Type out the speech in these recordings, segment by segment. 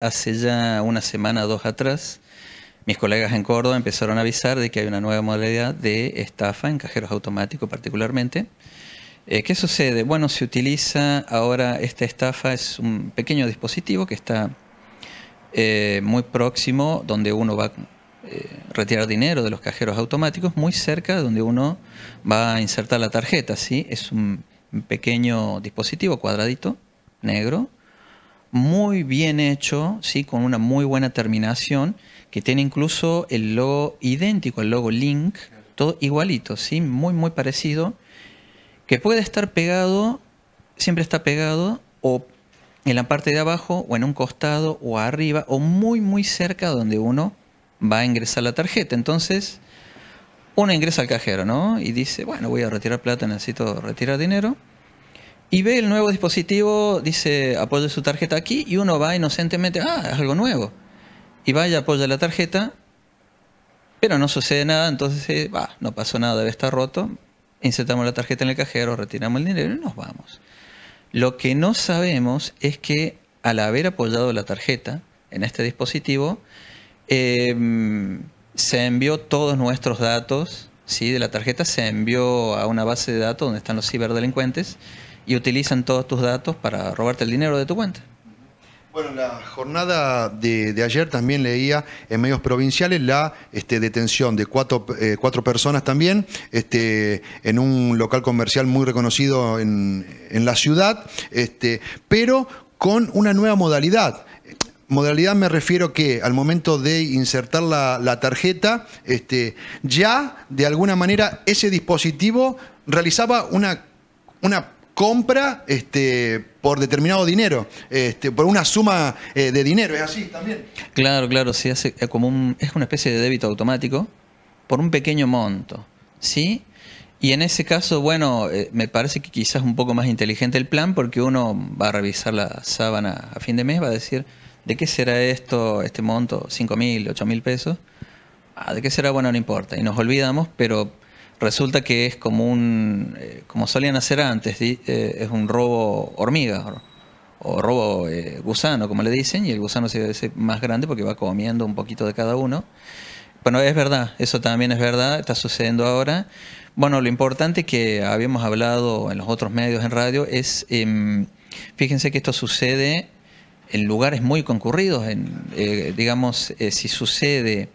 Hace ya una semana o dos atrás, mis colegas en Córdoba empezaron a avisar de que hay una nueva modalidad de estafa en cajeros automáticos particularmente. Eh, ¿Qué sucede? Bueno, se utiliza ahora esta estafa, es un pequeño dispositivo que está eh, muy próximo donde uno va a eh, retirar dinero de los cajeros automáticos, muy cerca donde uno va a insertar la tarjeta, ¿sí? Es un pequeño dispositivo cuadradito, negro, muy bien hecho, ¿sí? con una muy buena terminación, que tiene incluso el logo idéntico, el logo Link, todo igualito, ¿sí? muy, muy parecido, que puede estar pegado, siempre está pegado, o en la parte de abajo, o en un costado, o arriba, o muy, muy cerca donde uno va a ingresar la tarjeta. Entonces, uno ingresa al cajero, ¿no? Y dice, bueno, voy a retirar plata, necesito retirar dinero y ve el nuevo dispositivo, dice apoya su tarjeta aquí y uno va inocentemente, ah, es algo nuevo. Y va y apoya la tarjeta, pero no sucede nada, entonces eh, va, no pasó nada, debe estar roto. Insertamos la tarjeta en el cajero, retiramos el dinero y nos vamos. Lo que no sabemos es que al haber apoyado la tarjeta en este dispositivo, em, se envió todos nuestros datos ¿sí? de la tarjeta se envió a una base de datos donde están los ciberdelincuentes y utilizan todos tus datos para robarte el dinero de tu cuenta. Bueno, la jornada de, ayer también leía en medios provinciales la este, detención de cuatro, eh, cuatro personas también este, en un local comercial muy reconocido en, en la ciudad, este, pero con una nueva modalidad. Modalidad me refiero que al momento de insertar la, tarjeta, este, ya de alguna manera ese dispositivo realizaba una, compra este, por determinado dinero, este, por una suma eh, de dinero, es así también. Claro, claro, sí, hace eh, como es una especie de débito automático por un pequeño monto, ¿sí? Y en ese caso, bueno, eh, me parece que quizás un poco más inteligente el plan porque uno va a revisar la sábana a fin de mes, va a decir, ¿de qué será esto, este monto? 5 mil, 8 mil pesos. Ah, ¿De qué será? Bueno, no importa. Y nos olvidamos, pero resulta que es como un, eh, como solían hacer antes, eh, es un robo hormiga o robo eh, gusano, como le dicen, y el gusano se hace más grande porque va comiendo un poquito de cada uno. Bueno, es verdad, eso también es verdad, está sucediendo ahora. Bueno, lo importante que habíamos hablado en los otros medios en radio es, em, fíjense que esto sucede en lugares muy concurridos, en, eh, digamos, eh, si sucede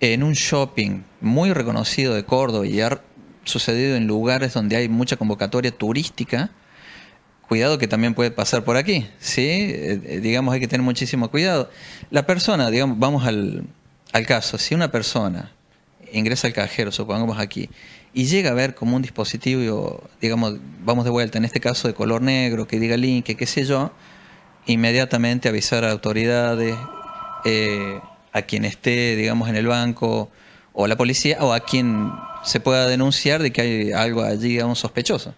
en un shopping muy reconocido de Córdoba y ha sucedido en lugares donde hay mucha convocatoria turística, cuidado que también puede pasar por aquí, ¿sí? Eh, digamos, hay que tener muchísimo cuidado. La persona, digamos, vamos al, al caso, si una persona ingresa al cajero, supongamos aquí, y llega a ver como un dispositivo, digamos, vamos de vuelta, en este caso de color negro, que diga link, que qué sé yo, inmediatamente avisar a autoridades, eh, a quien esté, digamos, en el banco, o a la policía, o a quien se pueda denunciar de que hay algo allí, digamos, sospechoso.